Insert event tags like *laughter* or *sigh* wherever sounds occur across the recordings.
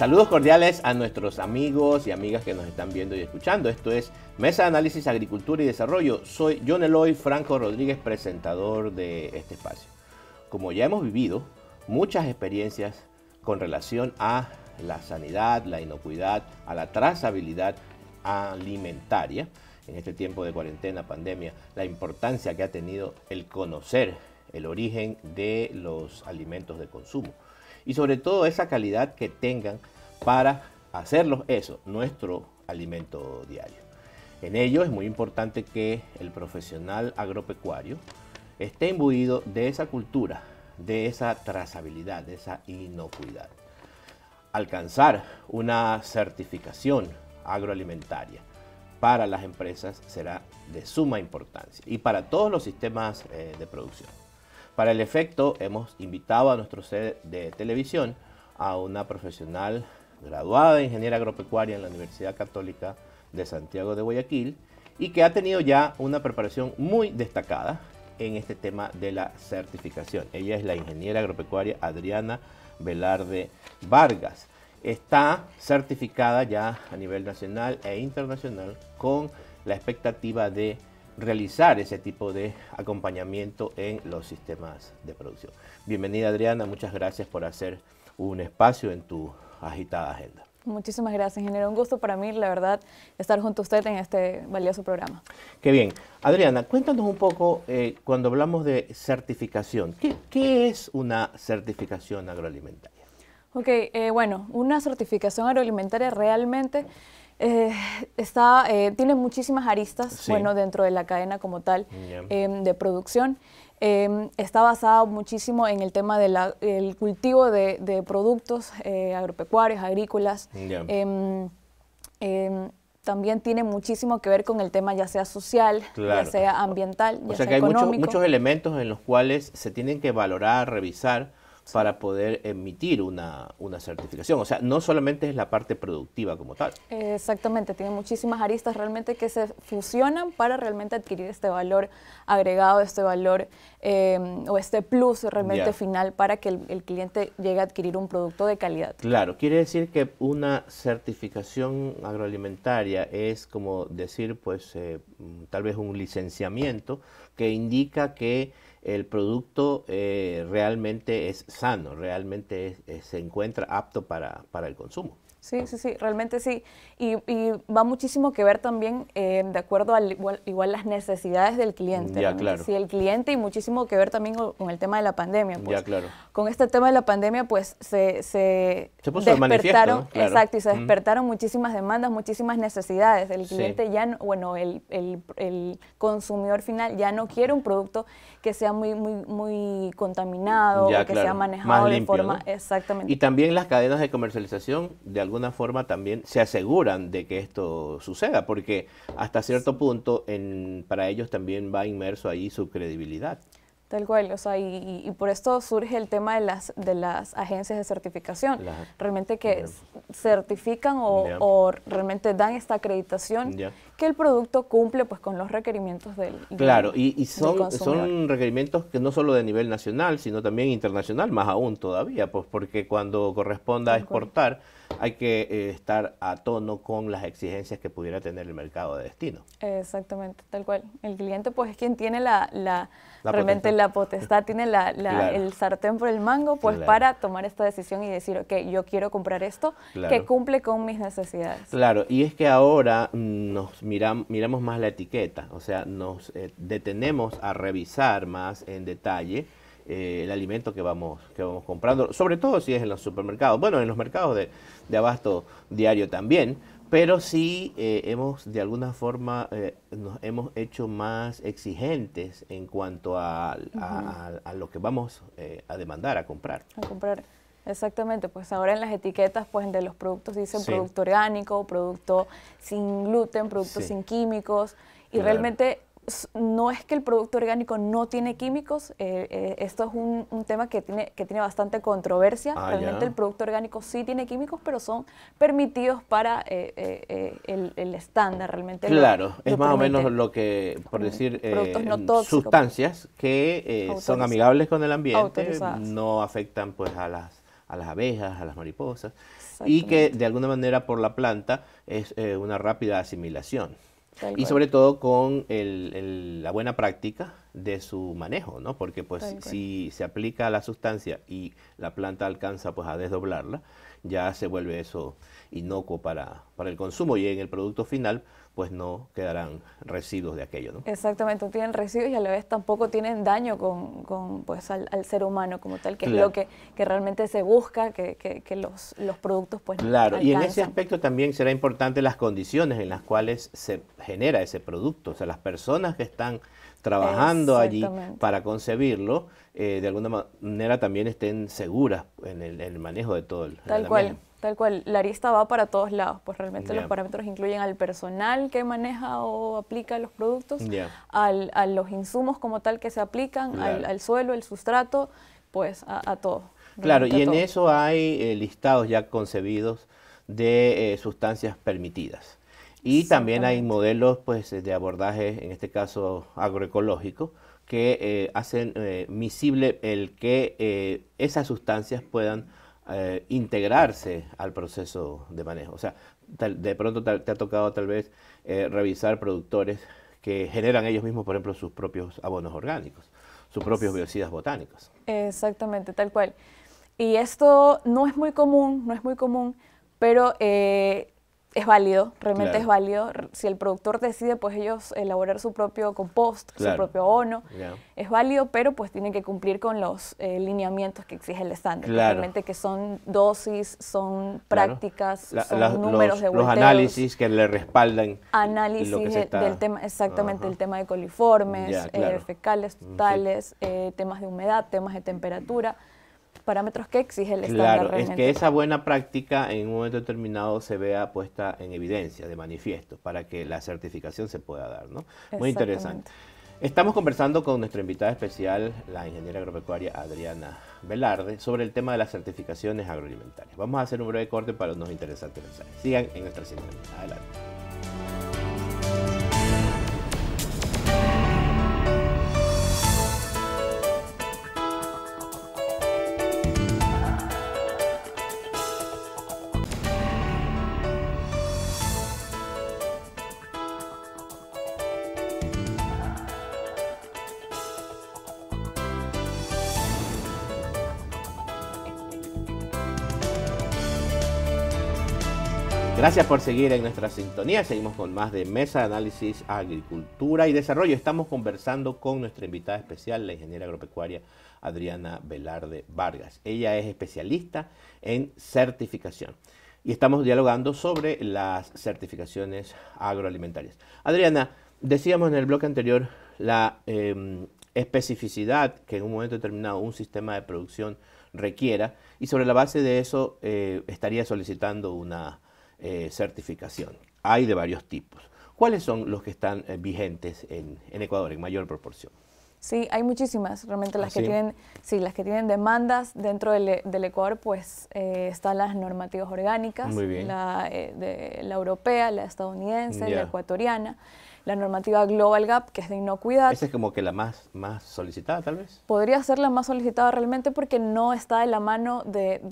Saludos cordiales a nuestros amigos y amigas que nos están viendo y escuchando. Esto es Mesa de Análisis Agricultura y Desarrollo. Soy John Eloy Franco Rodríguez, presentador de este espacio. Como ya hemos vivido muchas experiencias con relación a la sanidad, la inocuidad, a la trazabilidad alimentaria, en este tiempo de cuarentena, pandemia, la importancia que ha tenido el conocer el origen de los alimentos de consumo y sobre todo esa calidad que tengan para hacerlos eso, nuestro alimento diario. En ello es muy importante que el profesional agropecuario esté imbuido de esa cultura, de esa trazabilidad, de esa inocuidad. Alcanzar una certificación agroalimentaria para las empresas será de suma importancia y para todos los sistemas eh, de producción. Para el efecto, hemos invitado a nuestro sede de televisión a una profesional graduada de ingeniera agropecuaria en la Universidad Católica de Santiago de Guayaquil y que ha tenido ya una preparación muy destacada en este tema de la certificación. Ella es la ingeniera agropecuaria Adriana Velarde Vargas. Está certificada ya a nivel nacional e internacional con la expectativa de realizar ese tipo de acompañamiento en los sistemas de producción. Bienvenida Adriana, muchas gracias por hacer un espacio en tu agitada agenda. Muchísimas gracias, ingeniero. Un gusto para mí, la verdad, estar junto a usted en este valioso programa. Qué bien. Adriana, cuéntanos un poco, eh, cuando hablamos de certificación, ¿qué, es una certificación agroalimentaria? Ok, eh, bueno, una certificación agroalimentaria realmente eh, está, eh, tiene muchísimas aristas, bueno, dentro de la cadena como tal eh, de producción. está basada muchísimo en el tema del cultivo de, productos agropecuarios, agrícolas. Em, em, también tiene muchísimo que ver con el tema ya sea social, ya sea ambiental, ya o sea que hay muchos elementos en los cuales se tienen que valorar, revisar, para poder emitir una, certificación. O sea, no solamente es la parte productiva como tal. Exactamente, tiene muchísimas aristas realmente que se fusionan para realmente adquirir este valor agregado, este valor em, o este plus realmente final para que el, cliente llegue a adquirir un producto de calidad. Claro, quiere decir que una certificación agroalimentaria es como decir, pues, eh, mm, tal vez un licenciamiento que indica que el producto eh, realmente es sano, realmente se encuentra apto para, para el consumo. Sí, sí, sí, realmente sí. Y, va muchísimo que ver también eh, de acuerdo al igual, las necesidades del cliente. Ya, Si el cliente y muchísimo que ver también con, el tema de la pandemia. Pues, claro. Con este tema de la pandemia, pues se, se, despertaron, exacto, y se despertaron muchísimas demandas, muchísimas necesidades. El cliente ya, no, bueno, el, consumidor final ya no quiere un producto que sea muy, muy, muy contaminado, o que sea manejado de forma, exactamente. Y también las cadenas de comercialización, de alguna forma, también se aseguran de que esto suceda, porque hasta cierto punto en, para ellos también va inmerso ahí su credibilidad. Tal cual, o sea, y, por esto surge el tema de las, de las agencias de certificación, realmente que certifican o, realmente dan esta acreditación que el producto cumple pues con los requerimientos del Claro, y, son, son requerimientos que no solo de nivel nacional, sino también internacional, más aún todavía, pues porque cuando corresponda exportar hay que eh, estar a tono con las exigencias que pudiera tener el mercado de destino. Exactamente, tal cual. El cliente pues es quien tiene la, la, realmente la potestad, tiene la, el sartén por el mango pues para tomar esta decisión y decir, ok, yo quiero comprar esto que cumple con mis necesidades. Claro, y es que ahora mm, nos miramos más la etiqueta, o sea, nos eh, detenemos a revisar más en detalle eh, el alimento que vamos, que vamos comprando, sobre todo si es en los supermercados, bueno, en los mercados de, abasto diario también, pero sí eh, hemos de alguna forma nos hemos hecho más exigentes en cuanto a, lo que vamos a demandar, a comprar. A comprar. Exactamente, pues ahora en las etiquetas pues de los productos dicen producto orgánico, producto sin gluten, producto sin químicos y realmente no es que el producto orgánico no tiene químicos, eh, eh, esto es un, tema que tiene, que tiene bastante controversia. Ah, realmente el producto orgánico sí tiene químicos, pero son permitidos para eh, el, estándar. Realmente Claro, es más o menos lo que, por mm, decir, mm, sustancias que son amigables con el ambiente, no afectan pues a las a las abejas, a las mariposas, y que de alguna manera por la planta es eh, una rápida asimilación. y sobre todo con la buena práctica de su manejo, ¿no? Porque pues si se aplica la sustancia y la planta alcanza pues a desdoblarla, ya se vuelve eso inocuo para, para el consumo y en el producto final pues no quedarán residuos de aquello. ¿no? Exactamente, no tienen residuos y a la vez tampoco tienen daño con, pues, al, al, ser humano como tal, que es lo que, realmente se busca, que, los, los, productos pues Claro, y en ese aspecto también será importante las condiciones en las cuales se genera ese producto, o sea, las personas que están trabajando allí para concebirlo, eh, de alguna manera también estén seguras en el, manejo de todo el... Tal cual. Tal cual, la arista va para todos lados, pues realmente los parámetros incluyen al personal que maneja o aplica los productos, al, a los insumos como tal que se aplican, al, suelo, el sustrato, pues a, todo. Claro, y en eso hay eh, listados ya concebidos de eh, sustancias permitidas. Y también hay modelos pues, eh, de abordaje, en este caso agroecológico, que hacen misible el que esas sustancias puedan eh, integrarse al proceso de manejo. O sea, de pronto te ha tocado tal vez eh, revisar productores que generan ellos mismos, por ejemplo, sus propios abonos orgánicos, sus propios biocidas botánicos. Exactamente, tal cual. Y esto no es muy común, no es muy común, pero eh, es válido, realmente es válido. Si el productor decide, pues ellos elaborar su propio compost, su propio bono, es válido, pero pues tienen que cumplir con los eh, lineamientos que exige el estándar. Realmente que son dosis, son prácticas, son los, números de volteos. Los análisis que le respaldan. Análisis del tema, exactamente, el tema de coliformes, eh, fecales, mm, totales, eh, temas de humedad, temas de temperatura parámetros que exige el Estado. Claro, es que esa buena práctica en un momento determinado se vea puesta en evidencia, de manifiesto, para que la certificación se pueda dar, ¿no? Muy interesante. Estamos conversando con nuestra invitada especial, la ingeniera agropecuaria Adriana Velarde, sobre el tema de las certificaciones agroalimentarias. Vamos a hacer un breve corte para unos interesantes mensajes. Sigan en nuestra sintonía. Adelante. Gracias por seguir en nuestra sintonía. Seguimos con más de Mesa de Análisis Agricultura y Desarrollo. Estamos conversando con nuestra invitada especial, la ingeniera agropecuaria Adriana Velarde Vargas. Ella es especialista en certificación y estamos dialogando sobre las certificaciones agroalimentarias. Adriana, decíamos en el bloque anterior la em, especificidad que en un momento determinado un sistema de producción requiera y sobre la base de eso eh, estaría solicitando una eh, certificación. Hay de varios tipos. ¿Cuáles son los que están eh, vigentes en Ecuador en mayor proporción? Sí, hay muchísimas, realmente las que ¿Ah, tienen, sí, las que tienen demandas dentro del, Ecuador, pues eh, están las normativas orgánicas, la, eh, de, la europea, la estadounidense, la ecuatoriana, la normativa Global Gap, que es de inocuidad. Esa es como que la más, más solicitada, tal vez. Podría ser la más solicitada realmente porque no está de la mano de,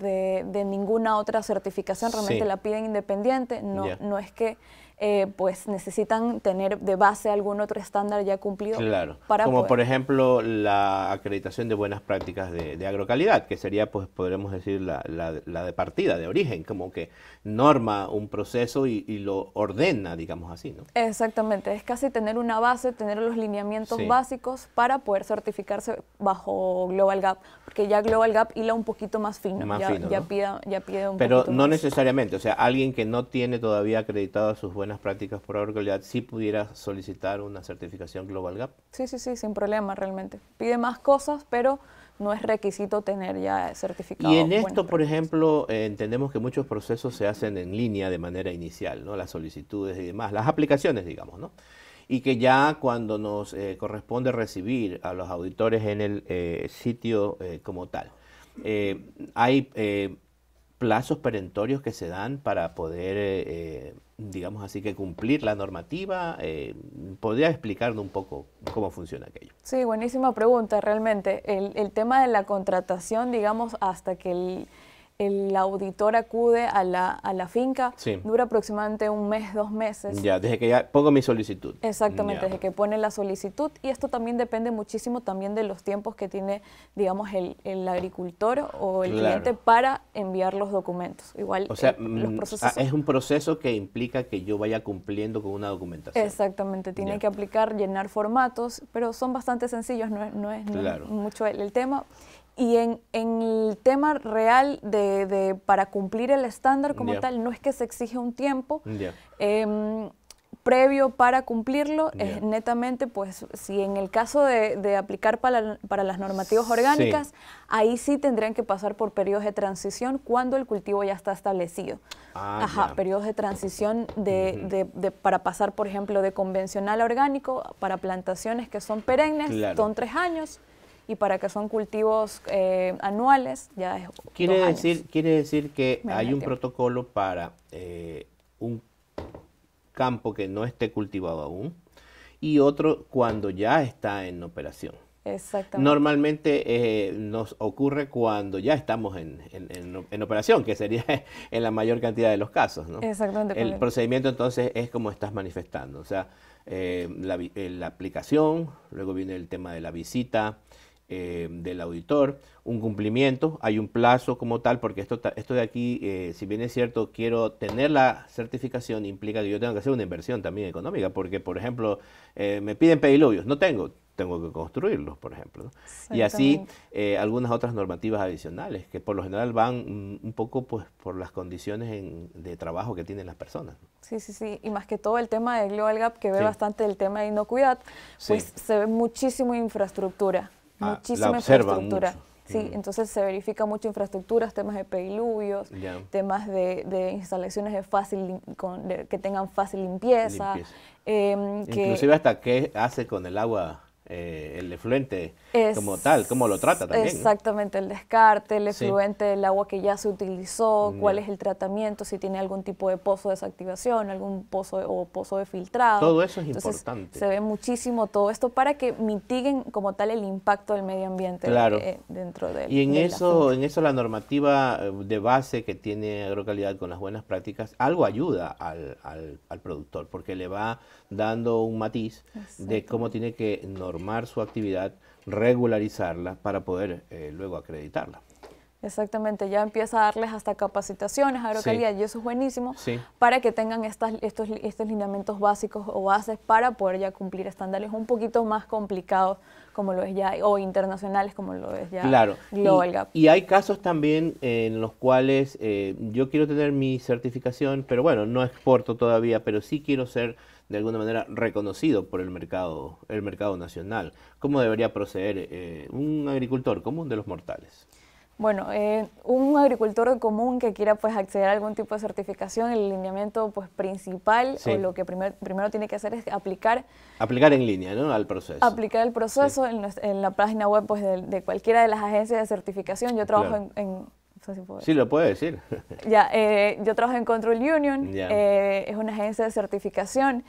de, ninguna otra certificación, realmente la piden independiente, no, no es que eh, pues necesitan tener de base algún otro estándar ya cumplido. Claro, para como por ejemplo la acreditación de buenas prácticas de, agrocalidad, que sería pues podremos decir la, la, de partida, de origen, como que norma un proceso y, lo ordena, digamos así, ¿no? Exactamente, es casi tener una base, tener los lineamientos básicos para poder certificarse bajo Global Gap, porque ya Global Gap hila un poquito más fino, ya, fino, ya, Pero no necesariamente, o sea, alguien que no tiene todavía acreditado sus buenas las prácticas por realidad si pudiera solicitar una certificación Global Gap. Sí, sí, sí, sin problema realmente. Pide más cosas, pero no es requisito tener ya certificado. Y en esto, por ejemplo, eh, entendemos que muchos procesos se hacen en línea de manera inicial, ¿no? Las solicitudes y demás, las aplicaciones, digamos, ¿no? y que ya cuando nos eh, corresponde recibir a los auditores en el eh, sitio como tal, hay plazos perentorios que se dan para poder digamos así, que cumplir la normativa? Eh, ¿Podría explicarnos un poco cómo funciona aquello? Sí, buenísima pregunta, realmente. el tema de la contratación, digamos, hasta que el el auditor acude a la, a la finca, dura aproximadamente un mes, dos meses. Ya, desde que ya pongo mi solicitud. Exactamente, desde que pone la solicitud y esto también depende muchísimo también de los tiempos que tiene, digamos, el, agricultor o el cliente para enviar los documentos. Igual o sea, eh, mm, ah, es un proceso que implica que yo vaya cumpliendo con una documentación. Exactamente, tiene que aplicar, llenar formatos, pero son bastante sencillos, no, es, no es mucho el tema. Y en, el tema real de, para cumplir el estándar como tal, no es que se exige un tiempo em, previo para cumplirlo, es netamente, pues si en el caso de, aplicar para, las normativas orgánicas, ahí sí tendrían que pasar por periodos de transición cuando el cultivo ya está establecido. Ah, Ajá, periodos de transición de, para pasar, por ejemplo, de convencional a orgánico, para plantaciones que son perennes, son tres años y para que son cultivos eh, anuales ya es quiere decir quiere decir que hay un protocolo para eh, un campo que no esté cultivado aún y otro cuando ya está en operación. Exactamente. Normalmente eh, nos ocurre cuando ya estamos en, operación, que sería *laughs* en la mayor cantidad de los casos. ¿no? Exactamente. El procedimiento entonces es como estás manifestando, o sea, la, la, aplicación, luego viene el tema de la visita, eh, del auditor, un cumplimiento, hay un plazo como tal, porque esto, esto de aquí, eh, si bien es cierto, quiero tener la certificación, implica que yo tengo que hacer una inversión también económica, porque, por ejemplo, eh, me piden pediluvios, no tengo, tengo que construirlos, por ejemplo. Y así algunas otras normativas adicionales, que por lo general van un poco pues, por las condiciones de trabajo que tienen las personas. Sí, sí, sí, y más que todo el tema de Global Gap, que ve bastante el tema de inocuidad, pues se ve muchísimo infraestructura Ah, muchísima infraestructura. Sí, mm. entonces se verifica mucho infraestructuras, temas de pediluvios, temas de, de, instalaciones de fácil con, que tengan fácil limpieza. Em, Inclusive hasta qué hace con el agua eh, el efluente como tal, cómo lo trata también. Exactamente, el descarte, el efluente, el agua que ya se utilizó, cuál es el tratamiento, si tiene algún tipo de pozo de desactivación, algún pozo o pozo de filtrado. Todo eso es importante. Se ve muchísimo todo esto para que mitiguen como tal el impacto del medio ambiente eh, dentro de. Y en eso, en eso la normativa eh, de base que tiene Agrocalidad con las buenas prácticas, algo ayuda al, al productor, porque le va dando un matiz de cómo tiene que normar su actividad, regularizarla para poder eh, luego acreditarla. Exactamente, ya empieza a darles hasta capacitaciones a Agrocalidad y eso es buenísimo para que tengan estas, estos, lineamientos básicos o bases para poder ya cumplir estándares un poquito más complicados como lo es ya, o internacionales como lo es ya claro. Global y, Gap. Y hay casos también en los cuales eh, yo quiero tener mi certificación, pero bueno, no exporto todavía, pero sí quiero ser de alguna manera reconocido por el mercado, el mercado nacional. ¿Cómo debería proceder eh, un agricultor común de los mortales? Bueno, eh, un agricultor común que quiera pues acceder a algún tipo de certificación, el lineamiento pues principal o lo que primero tiene que hacer es aplicar. Aplicar en línea, ¿no? Al proceso. Aplicar el proceso en, la página web pues de, cualquiera de las agencias de certificación. Yo trabajo en sí, lo puede decir. *laughs* Ya, eh, yo trabajo en Control Union, eh, es una agencia de certificación,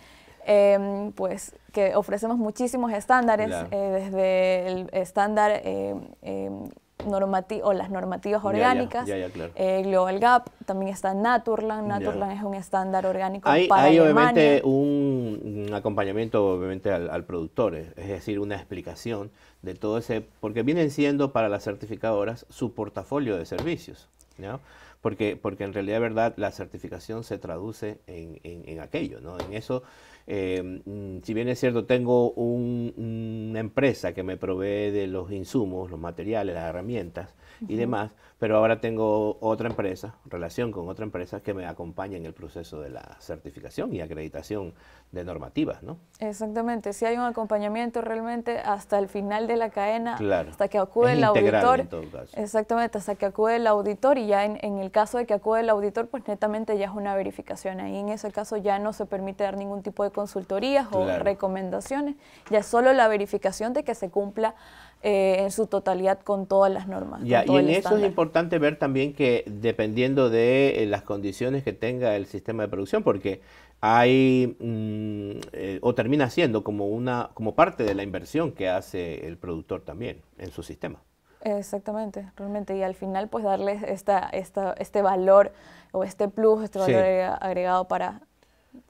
em, pues que ofrecemos muchísimos estándares, eh, desde el estándar em, em, normati o las normativas orgánicas, eh, Global Gap, también está Naturland, Naturland es un estándar orgánico hay, para Hay obviamente un, acompañamiento obviamente al, productor, es decir, una explicación de todo ese, porque vienen siendo para las certificadoras su portafolio de servicios. ¿no? porque, porque en realidad, verdad, la certificación se traduce en, aquello, ¿no? En eso, eh, mm, si bien es cierto, tengo una empresa que me provee de los insumos, los materiales, las herramientas y demás, pero ahora tengo otra empresa, relación con otra empresa que me acompaña en el proceso de la certificación y acreditación de normativas, ¿no? Exactamente, si hay un acompañamiento realmente hasta el final de la cadena, hasta que acude el auditor. Exactamente, hasta que acude el auditor y ya en el caso de que acude el auditor, pues netamente ya es una verificación. Ahí en ese caso ya no se permite dar ningún tipo de consultorías o recomendaciones, ya es solo la verificación de que se cumpla eh, en su totalidad con todas las normas. y en eso es importante ver también que dependiendo de eh, las condiciones que tenga el sistema de producción, porque hay mm, eh, o termina siendo como una como parte de la inversión que hace el productor también en su sistema. Exactamente, realmente. Y al final, pues darles esta, este valor o este plus, este valor agregado para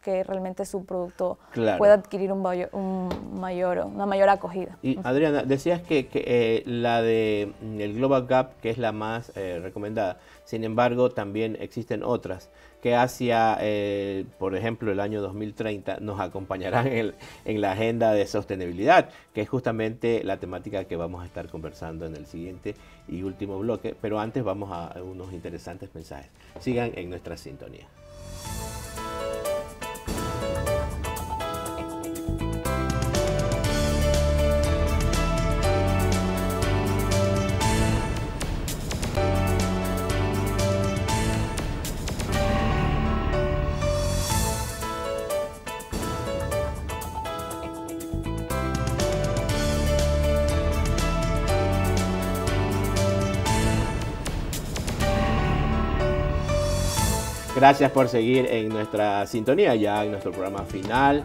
que realmente su producto pueda adquirir un un una mayor acogida. Y Adriana, decías que, eh, la de mm, el Global Gap, que es la más eh, recomendada, sin embargo, también existen otras que hacia, eh, por ejemplo, el año 2030 nos acompañarán en, la agenda de sostenibilidad, que es justamente la temática que vamos a estar conversando en el siguiente y último bloque, pero antes vamos a unos interesantes mensajes. Sigan en nuestra sintonía. Gracias por seguir en nuestra sintonía, ya en nuestro programa final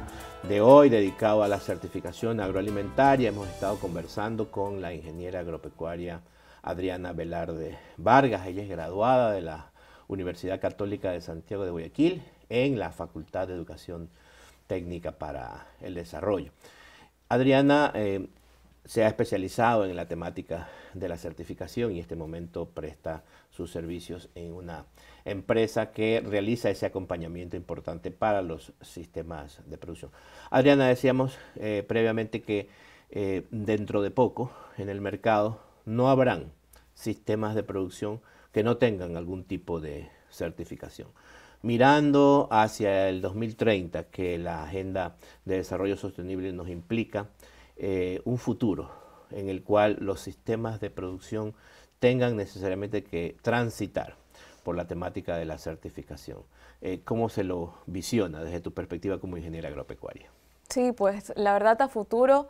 de hoy dedicado a la certificación agroalimentaria. Hemos estado conversando con la ingeniera agropecuaria Adriana Velarde Vargas. Ella es graduada de la Universidad Católica de Santiago de Guayaquil en la Facultad de Educación Técnica para el Desarrollo. Adriana eh, se ha especializado en la temática de la certificación y en este momento presta sus servicios en una empresa que realiza ese acompañamiento importante para los sistemas de producción. Adriana, decíamos eh, previamente que eh, dentro de poco en el mercado no habrán sistemas de producción que no tengan algún tipo de certificación. Mirando hacia el 2030, que la Agenda de Desarrollo Sostenible nos implica eh, un futuro en el cual los sistemas de producción tengan necesariamente que transitar por la temática de la certificación. Eh, ¿Cómo se lo visiona desde tu perspectiva como ingeniera agropecuaria? Sí, pues la verdad a futuro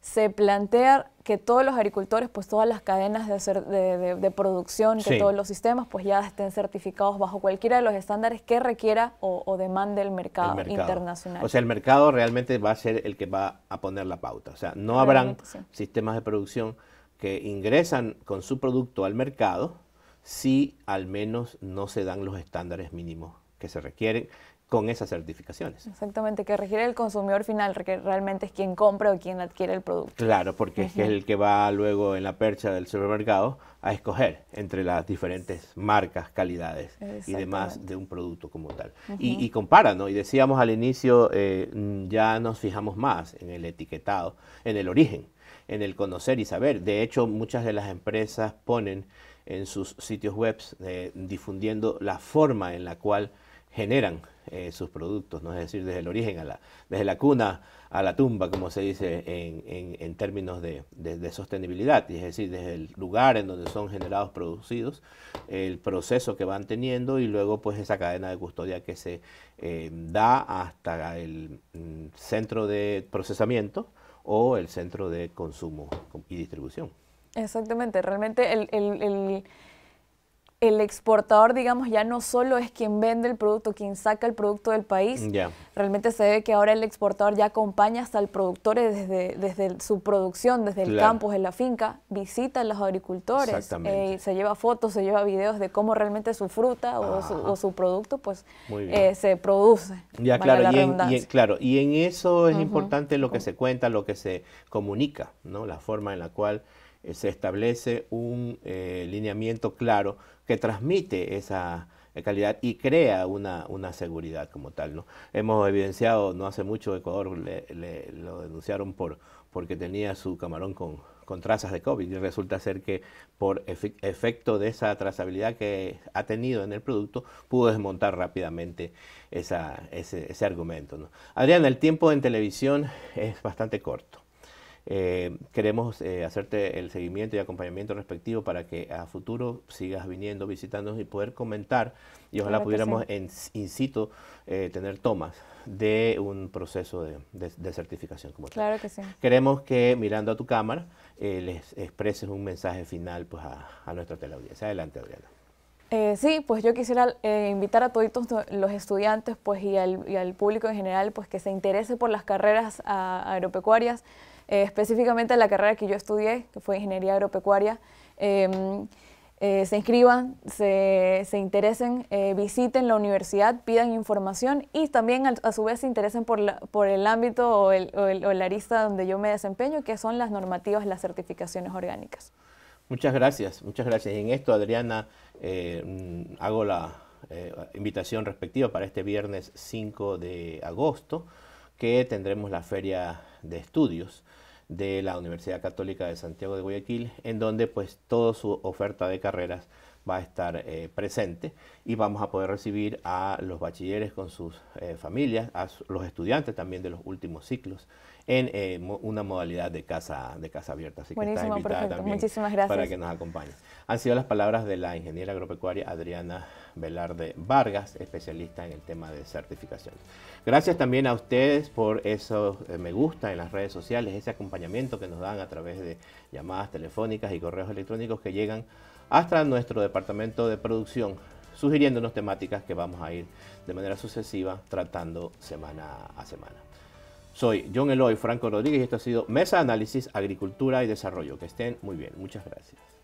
se plantea que todos los agricultores, pues todas las cadenas de, de, producción, que todos los sistemas, pues ya estén certificados bajo cualquiera de los estándares que requiera o, demande el mercado, internacional. O sea, el mercado realmente va a ser el que va a poner la pauta. O sea, no habrán sistemas de producción que ingresan con su producto al mercado si al menos no se dan los estándares mínimos que se requieren con esas certificaciones. Exactamente, que requiere el consumidor final, que realmente es quien compra o quien adquiere el producto. Claro, porque es el que va luego en la percha del supermercado a escoger entre las diferentes marcas, calidades y demás de un producto como tal. y, compara, ¿no? Y decíamos al inicio, eh, mm, ya nos fijamos más en el etiquetado, en el origen, en el conocer y saber. De hecho, muchas de las empresas ponen en sus sitios web, eh, difundiendo la forma en la cual generan eh, sus productos, es decir, desde el origen, a la, desde la cuna a la tumba, como se dice en, términos de, de, sostenibilidad, es decir, desde el lugar en donde son generados, producidos, el proceso que van teniendo y luego pues esa cadena de custodia que se eh, da hasta el mm, centro de procesamiento o el centro de consumo y distribución. Exactamente, realmente el, exportador, digamos, ya no solo es quien vende el producto, quien saca el producto del país, realmente se ve que ahora el exportador ya acompaña hasta el productor desde, desde su producción, desde el campus, campo, desde la finca, visita a los agricultores, eh, se lleva fotos, se lleva videos de cómo realmente su fruta o su, producto pues eh, se produce. y, en, claro, y en eso es importante lo que se cuenta, lo que se comunica, ¿no? la forma en la cual... Eh, se establece un eh, lineamiento claro que transmite esa eh, calidad y crea una, una seguridad como tal. ¿no? Hemos evidenciado, no hace mucho Ecuador lo denunciaron por, porque tenía su camarón con, con trazas de COVID y resulta ser que por efecto de esa trazabilidad que ha tenido en el producto pudo desmontar rápidamente esa, ese, ese, argumento. ¿no? Adriana, el tiempo en televisión es bastante corto. Eh, queremos eh, hacerte el seguimiento y acompañamiento respectivo para que a futuro sigas viniendo, visitándonos y poder comentar y ojalá pudiéramos en, eh, tener tomas de un proceso de, certificación como claro que sí. Queremos que mirando a tu cámara les expreses un mensaje final pues, a, nuestra teleaudiencia. Adelante, Adriana. sí, pues yo quisiera invitar a todos los estudiantes pues, y, al, público en general pues, que se interese por las carreras agropecuarias. Eh, específicamente la carrera que yo estudié, que fue Ingeniería Agropecuaria. Em, eh, se inscriban, se, interesen, eh, visiten la universidad, pidan información y también a, su vez se interesen por, por el ámbito o la o, arista donde yo me desempeño, que son las normativas, las certificaciones orgánicas. Muchas gracias, muchas gracias. Y en esto, Adriana, mm, hago la invitación respectiva para este viernes 5 de agosto, que tendremos la feria de estudios de la Universidad Católica de Santiago de Guayaquil, en donde pues toda su oferta de carreras va a estar eh, presente y vamos a poder recibir a los bachilleres con sus eh, familias, a los estudiantes también de los últimos ciclos en eh, una modalidad de casa, de casa abierta. Así que está invitada también Muchísimas gracias. para que nos acompañe. Han sido las palabras de la ingeniera agropecuaria Adriana Velarde Vargas, especialista en el tema de certificación. Gracias también a ustedes por esos eh, me gusta en las redes sociales, ese acompañamiento que nos dan a través de llamadas telefónicas y correos electrónicos que llegan hasta nuestro departamento de producción, sugiriéndonos temáticas que vamos a ir de manera sucesiva tratando semana a semana. Soy John Eloy Franco Rodríguez y esto ha sido Mesa Análisis Agricultura y Desarrollo. Que estén muy bien. Muchas gracias.